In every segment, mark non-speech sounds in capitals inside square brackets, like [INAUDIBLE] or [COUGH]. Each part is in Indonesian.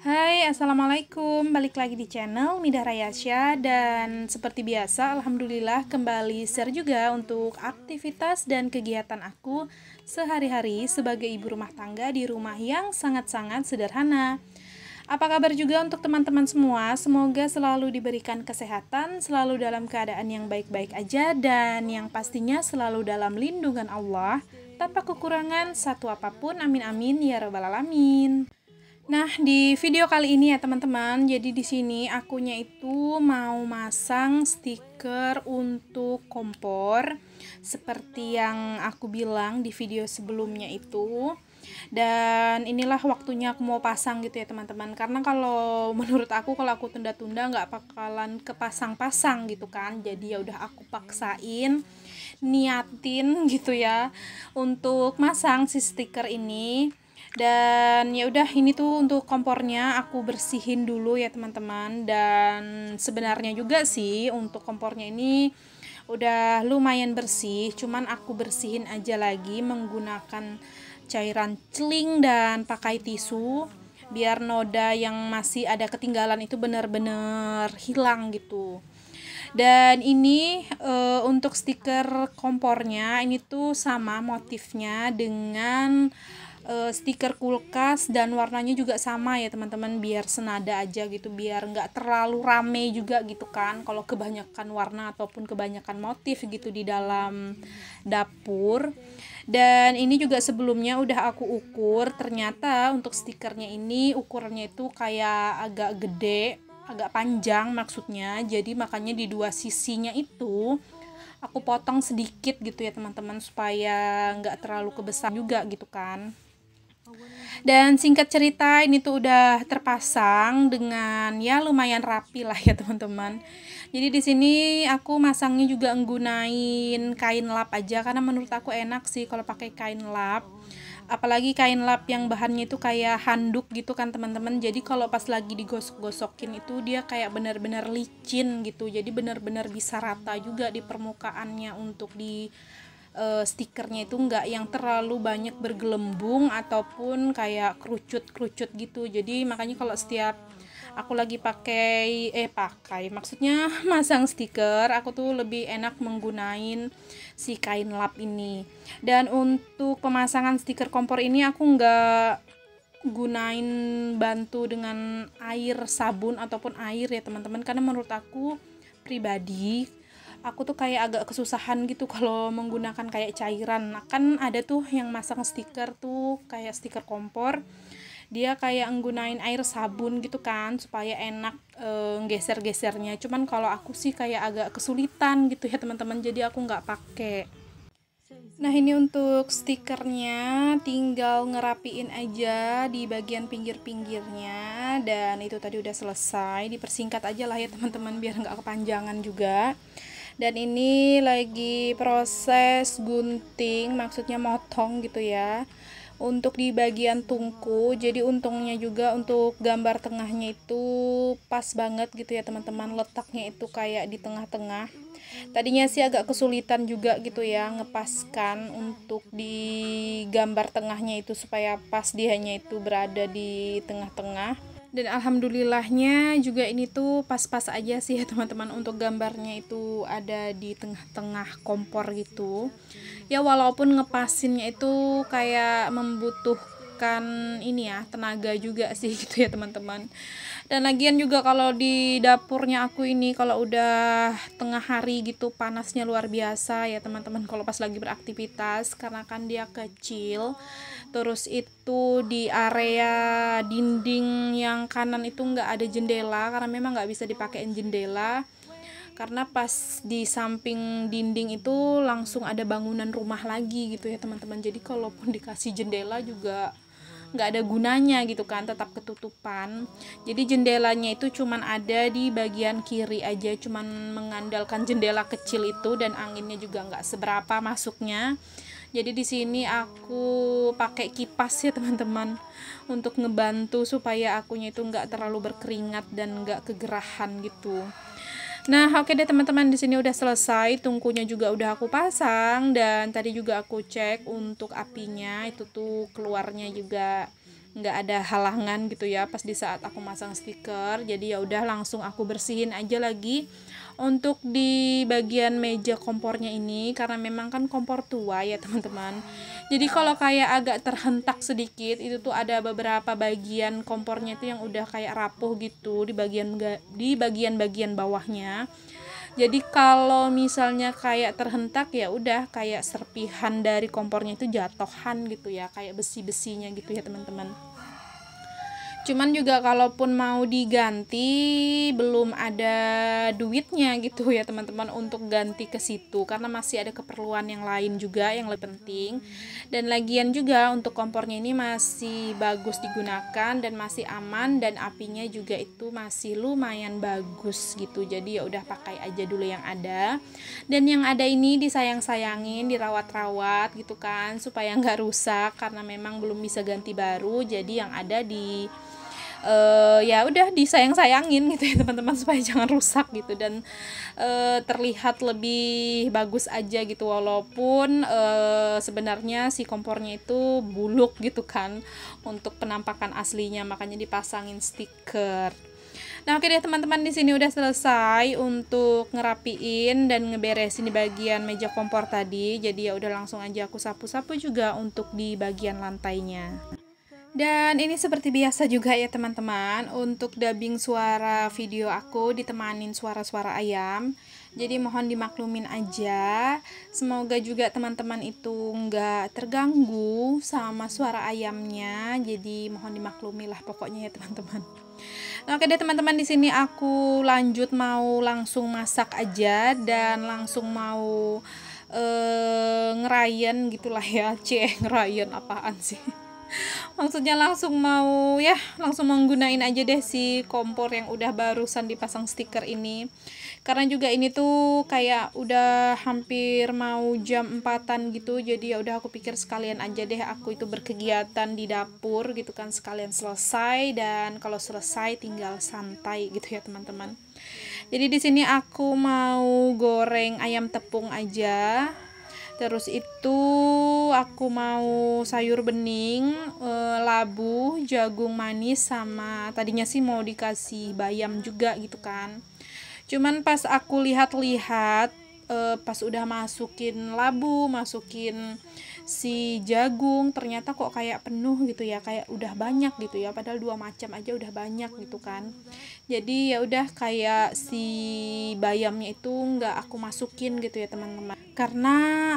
Hai, Assalamualaikum. Balik lagi di channel Midah Rayasya dan seperti biasa, Alhamdulillah kembali share juga untuk aktivitas dan kegiatan aku sehari-hari sebagai ibu rumah tangga di rumah yang sangat-sangat sederhana. Apa kabar juga untuk teman-teman semua? Semoga selalu diberikan kesehatan, selalu dalam keadaan yang baik-baik aja dan yang pastinya selalu dalam lindungan Allah tanpa kekurangan satu apapun. Amin amin ya rabbal alamin. Nah, di video kali ini ya teman-teman, jadi di sini akunya itu mau masang stiker untuk kompor seperti yang aku bilang di video sebelumnya itu. Dan inilah waktunya aku mau pasang gitu ya teman-teman Karena kalau [LAUGHS] menurut aku kalau aku tunda-tunda nggak bakalan kepasang-pasang gitu kan Jadi ya udah aku paksain niatin gitu ya untuk masang si stiker ini dan ya udah ini tuh untuk kompornya aku bersihin dulu ya teman-teman dan sebenarnya juga sih untuk kompornya ini udah lumayan bersih cuman aku bersihin aja lagi menggunakan cairan celing dan pakai tisu biar noda yang masih ada ketinggalan itu benar-benar hilang gitu dan ini e, untuk stiker kompornya ini tuh sama motifnya dengan e, stiker kulkas dan warnanya juga sama ya teman-teman biar senada aja gitu biar nggak terlalu rame juga gitu kan kalau kebanyakan warna ataupun kebanyakan motif gitu di dalam dapur dan ini juga sebelumnya udah aku ukur ternyata untuk stikernya ini ukurannya itu kayak agak gede agak panjang maksudnya jadi makanya di dua sisinya itu aku potong sedikit gitu ya teman-teman supaya nggak terlalu kebesar juga gitu kan dan singkat cerita ini tuh udah terpasang dengan ya lumayan rapi lah ya [LAUGHS] teman-teman. Jadi di sini aku masangnya juga nggunain kain lap aja karena menurut aku enak sih kalau pakai kain lap. Apalagi kain lap yang bahannya itu kayak handuk gitu kan teman-teman. Jadi kalau pas lagi digosok-gosokin itu dia kayak benar-benar licin gitu. Jadi benar-benar bisa rata juga di permukaannya untuk di e, stikernya itu nggak yang terlalu banyak bergelembung ataupun kayak kerucut-kerucut gitu jadi makanya kalau setiap aku lagi pakai eh pakai maksudnya [LAUGHS] masang stiker aku tuh lebih enak menggunain si kain lap ini dan untuk pemasangan stiker kompor ini aku nggak gunain bantu dengan air sabun ataupun air ya teman-teman karena menurut aku pribadi aku tuh kayak agak kesusahan gitu kalau menggunakan kayak cairan nah, kan ada tuh yang masang stiker tuh kayak stiker kompor dia kayak nggunain air sabun gitu kan supaya enak e, eh, geser-gesernya cuman kalau aku sih kayak agak kesulitan gitu ya teman-teman jadi aku nggak pakai Nah ini untuk stikernya tinggal ngerapiin aja di bagian pinggir-pinggirnya dan itu tadi udah selesai dipersingkat aja lah ya teman-teman biar nggak kepanjangan juga dan ini lagi proses gunting maksudnya motong gitu ya untuk di bagian tungku jadi untungnya juga untuk gambar tengahnya itu pas banget gitu ya teman-teman letaknya itu kayak di tengah-tengah tadinya sih agak kesulitan juga gitu ya ngepaskan untuk di gambar tengahnya itu supaya pas dianya itu berada di tengah-tengah dan alhamdulillahnya juga ini tuh pas-pas aja sih ya teman-teman untuk gambarnya itu ada di tengah-tengah kompor gitu ya walaupun ngepasinnya itu kayak membutuh memakan ini ya tenaga juga [LAUGHS] sih gitu ya teman-teman dan lagian juga kalau di dapurnya aku ini kalau udah tengah hari gitu panasnya luar biasa ya teman-teman kalau pas lagi beraktivitas karena kan dia kecil terus itu di area dinding yang kanan itu nggak ada jendela karena memang nggak bisa dipakein jendela karena pas di samping dinding itu langsung ada bangunan rumah lagi gitu ya teman-teman jadi kalaupun dikasih jendela juga nggak ada gunanya gitu kan tetap ketutupan jadi jendelanya itu cuman ada di bagian kiri aja cuman mengandalkan jendela kecil itu dan anginnya juga nggak seberapa masuknya jadi di sini aku pakai kipas ya [LAUGHS] teman-teman untuk ngebantu supaya akunya itu nggak terlalu berkeringat dan nggak kegerahan gitu Nah, oke deh teman-teman, di sini udah selesai, tungkunya juga udah aku pasang dan tadi juga aku cek untuk apinya itu tuh keluarnya juga nggak ada halangan gitu ya pas di saat aku masang stiker. Jadi ya udah langsung aku bersihin aja lagi untuk di bagian meja kompornya ini karena memang kan kompor tua ya teman-teman jadi kalau kayak agak terhentak sedikit itu tuh ada beberapa bagian kompornya itu yang udah kayak rapuh gitu di bagian di bagian-bagian bawahnya jadi kalau misalnya kayak terhentak ya udah kayak serpihan dari kompornya itu jatohan gitu ya kayak besi-besinya gitu ya teman-teman cuman juga kalaupun mau diganti belum ada duitnya gitu ya teman-teman untuk ganti ke situ karena masih ada keperluan yang lain juga yang lebih penting dan lagian juga untuk kompornya ini masih bagus digunakan dan masih aman dan apinya juga itu masih lumayan bagus gitu jadi ya udah pakai aja dulu yang ada dan yang ada ini disayang-sayangin dirawat-rawat gitu kan supaya nggak rusak karena memang belum bisa ganti baru jadi yang ada di uh, ya udah disayang-sayangin gitu ya [LAUGHS] teman-teman supaya jangan rusak gitu dan uh, terlihat lebih bagus aja gitu walaupun uh, sebenarnya si kompornya itu buluk gitu kan untuk penampakan aslinya makanya dipasangin stiker Nah oke deh teman-teman di sini udah selesai untuk ngerapiin dan ngeberesin di bagian meja kompor tadi. Jadi ya udah langsung aja aku sapu-sapu juga untuk di bagian lantainya. Dan ini seperti biasa juga ya teman-teman Untuk dubbing suara video aku ditemanin suara-suara ayam Jadi mohon dimaklumin aja Semoga juga teman-teman itu nggak terganggu sama suara ayamnya Jadi mohon dimaklumi lah pokoknya ya teman-teman Nah, Oke deh teman-teman di sini aku lanjut mau langsung masak aja dan langsung mau eh, ngerayen gitulah ya, [LAUGHS] cek ngerayen apaan sih? maksudnya langsung mau ya langsung menggunain aja deh si kompor yang udah barusan dipasang stiker ini karena juga ini tuh kayak udah hampir mau jam empatan gitu jadi ya udah aku pikir sekalian aja deh aku itu berkegiatan di dapur gitu kan sekalian selesai dan kalau selesai tinggal santai gitu ya teman-teman jadi di sini aku mau goreng ayam tepung aja terus itu aku mau sayur bening eh, labu jagung manis sama tadinya sih mau dikasih bayam juga gitu kan cuman pas aku lihat-lihat eh, pas udah masukin labu masukin si jagung ternyata kok kayak penuh gitu ya kayak udah banyak gitu ya padahal dua macam aja udah banyak gitu kan jadi ya udah kayak si bayamnya itu nggak aku masukin gitu ya teman-teman karena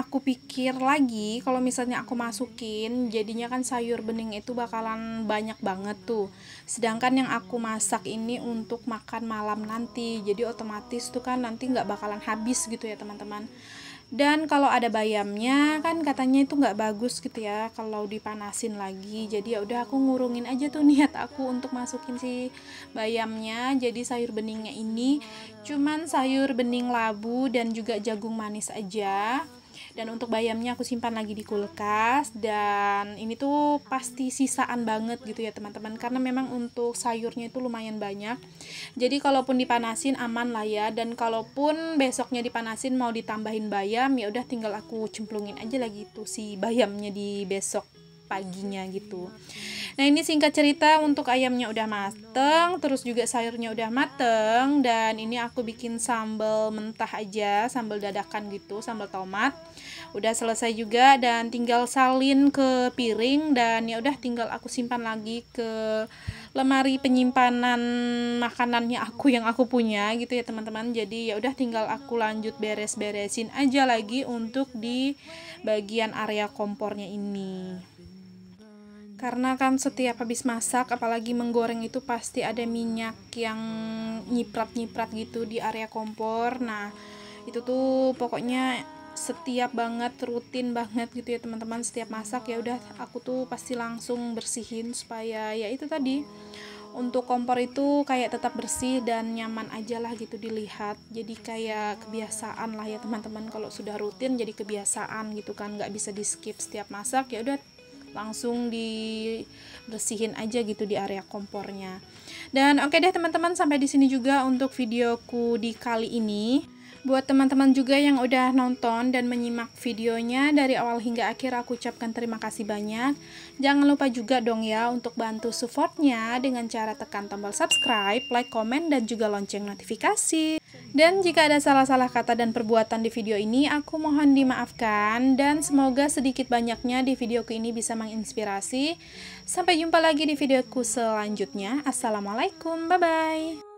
aku pikir lagi kalau misalnya aku masukin jadinya kan sayur bening itu bakalan banyak banget tuh sedangkan yang aku masak ini untuk makan malam nanti jadi otomatis tuh kan nanti nggak bakalan habis gitu ya teman-teman dan kalau ada bayamnya kan katanya itu nggak bagus gitu ya kalau dipanasin lagi jadi ya udah aku ngurungin aja tuh [LAUGHS] niat aku untuk masukin si bayamnya jadi sayur beningnya ini cuman sayur bening labu dan juga jagung manis aja dan untuk bayamnya aku simpan lagi di kulkas dan ini tuh pasti sisaan banget gitu ya teman-teman karena memang untuk sayurnya itu lumayan banyak jadi kalaupun dipanasin aman lah ya dan kalaupun besoknya dipanasin mau ditambahin bayam ya udah tinggal aku cemplungin aja lagi tuh si bayamnya di besok paginya gitu. Nah ini singkat cerita untuk ayamnya udah mateng, terus juga sayurnya udah mateng dan ini aku bikin sambal mentah aja, sambal dadakan gitu, sambal tomat. Udah selesai juga dan tinggal salin ke piring dan ya udah tinggal aku simpan lagi ke lemari penyimpanan makanannya aku yang aku punya gitu ya teman-teman. Jadi ya udah tinggal aku lanjut beres-beresin aja lagi untuk di bagian area kompornya ini karena kan setiap habis masak apalagi menggoreng itu pasti ada minyak yang nyiprat-nyiprat gitu di area kompor nah itu tuh pokoknya setiap banget rutin banget gitu ya teman-teman setiap masak ya udah aku tuh pasti langsung bersihin supaya ya itu tadi untuk kompor itu kayak tetap bersih dan nyaman aja lah gitu dilihat jadi kayak kebiasaan lah ya teman-teman kalau sudah rutin jadi kebiasaan gitu kan nggak bisa di skip setiap masak ya udah langsung dibersihin aja gitu di area kompornya dan oke okay deh teman-teman sampai di sini juga untuk videoku di kali ini Buat teman-teman juga yang udah nonton dan menyimak videonya dari awal hingga akhir aku ucapkan terima kasih banyak. Jangan lupa juga dong ya untuk bantu supportnya dengan cara tekan tombol subscribe, like, komen, dan juga lonceng notifikasi. Dan jika ada salah-salah kata dan perbuatan di video ini, aku mohon dimaafkan dan semoga sedikit banyaknya di videoku ini bisa menginspirasi. Sampai jumpa lagi di videoku selanjutnya. Assalamualaikum, bye-bye.